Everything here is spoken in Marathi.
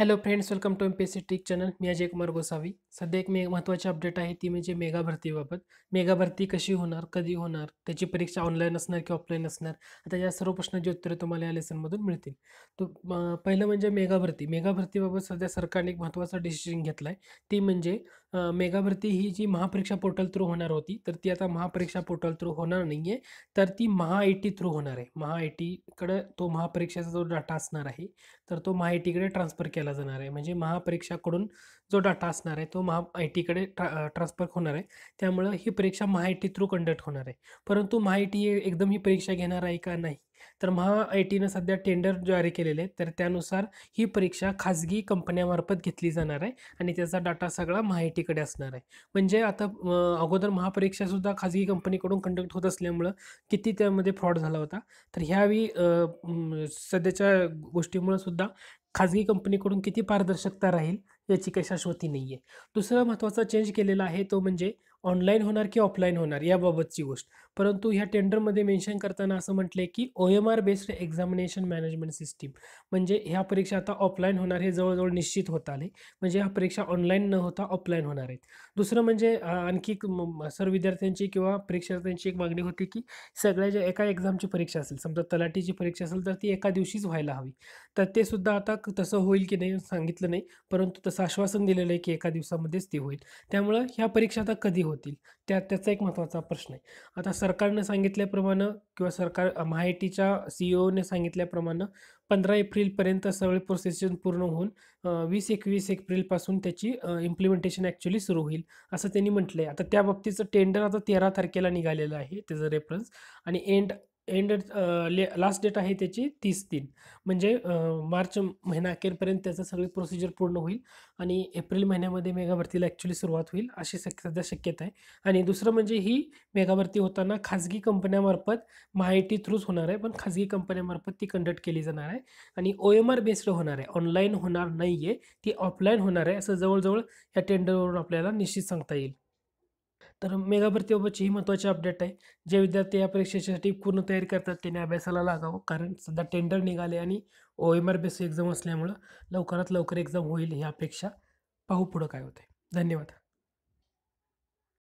hello friends welcome to M P S C टीक चॅनल मी अजय कुमार गोसावी सध्या एक मे महत्त्वाची अपडेट आहे ती म्हणजे मेगा भरतीबाबत मेगा भरती कशी होणार कधी होणार त्याची परीक्षा ऑनलाईन असणार की ऑफलाईन असणार आता या सर्व प्रश्नांची उत्तरे तुम्हाला या लेसनमधून मिळतील तो पहिलं म्हणजे मेगा भरती मेगा भरतीबाबत सध्या सरकारने एक महत्त्वाचा डिसिजन घेतला आहे ती म्हणजे मेगा भरती ही जी महापरीक्षा पोर्टल थ्रू होणार होती तर ती आता महापरीक्षा पोर्टल थ्रू होणार नाही आहे तर ती महा आय टी थ्रू होणार आहे महा आय टीकडं तो महापरीक्षेचा जो डाटा असणार आहे तर तो महा आय टीकडे ट्रान्सफर केला जाणार आहे म्हणजे महापरीक्षाकडून जो डाटा असणार आहे तो महा आय टीकडे ट्रा ट्रान्सफर होणार आहे त्यामुळं ही परीक्षा Maha I T through conduct होणार आहे परंतु महा आय टी एकदम ही परीक्षा घेणार आहे का नाही तर महा आय टीनं सध्या टेंडर जारी केलेले आहेत तर त्यानुसार ही परीक्षा खाजगी कंपन्यामार्फत घेतली जाणार आहे आणि त्याचा डाटा सगळा महा आय टीकडे असणार आहे म्हणजे आता अगोदर महापरीक्षासुद्धा खाजगी कंपनीकडून कंडक्ट होत असल्यामुळं किती त्यामध्ये फ्रॉड झाला होता तर ह्यावेळी सध्याच्या गोष्टीमुळं सुद्धा खाजगी कंपनीकडून किती पारदर्शकता राहील याची काही शाश्वती नाही आहे दुसरा महत्त्वाचा चेंज केलेला आहे तो म्हणजे ऑनलाईन होणार की ऑफलाईन होणार याबाबतची गोष्ट परंतु ह्या टेंडरमध्ये मेन्शन करताना असं म्हटलं की O M R based examination management system म्हणजे ह्या परीक्षा आता ऑफलाईन होणार हे जवळजवळ निश्चित होत आले म्हणजे ह्या परीक्षा ऑनलाईन न होता ऑफलाईन होणार आहेत दुसरं म्हणजे आणखी सर्व विद्यार्थ्यांची किंवा परीक्षार्थ्यांची एक मागणी होती की सगळ्या ज्या एका एक्झामची परीक्षा असेल समजा तलाठीची परीक्षा असेल तर ती एका दिवशीच व्हायला हवी तर ते सुद्धा आता तसं होईल की नाही सांगितलं नाही परंतु तसं आश्वासन दिलेलं आहे की एका दिवसामध्येच ती होईल त्यामुळं ह्या परीक्षा आता कधी होतील त्या त्याचा एक महत्त्वाचा प्रश्न आहे आता सरकारनं सांगितल्याप्रमाणे किंवा सरकार टीच्या सी ओने e सांगितल्याप्रमाणे पंधरा एप्रिलपर्यंत सगळे प्रोसेसिंग पूर्ण होऊन वीस एकवीस एप्रिलपासून त्याची इम्प्लिमेंटेशन ॲक्च्युली सुरू होईल असं त्यांनी म्हटलं आहे आता त्या बाबतीचं टेंडर आता तेरा तारखेला निघालेलं आहे त्याचं रेफरन्स आणि एंड एंड ले लास्ट डेट आहे त्याची तीस तीन म्हणजे मार्च महिना अखेरपर्यंत त्याचं सगळी प्रोसिजर पूर्ण होईल आणि एप्रिल महिन्यामध्ये मेगा भरतीला ॲक्च्युली सुरुवात होईल अशी शक्य सध्या शक्यता आहे आणि दुसरं म्हणजे ही मेगा भरती होताना खाजगी कंपन्यामार्फत माहिती थ्रूच होणार आहे पण खाजगी कंपन्यामार्फत ती कंडक्ट केली जाणार आहे आणि ओ एम आर बेस्ड होणार आहे ऑनलाईन होणार नाही आहे ती ऑफलाईन होणार आहे असं जवळजवळ या टेंडरवरून आपल्याला निश्चित सांगता येईल तर मेगाभरतीबाबतची ही महत्त्वाची अपडेट आहे जे विद्यार्थी या परीक्षेसाठी पूर्ण तयारी करतात त्यांनी अभ्यासाला लागावं कारण सध्या टेंडर निघाले आणि O M R base exam असल्यामुळं लवकरात लवकर एक्झाम होईल ही अपेक्षा पाहू पुढं काय होते धन्यवाद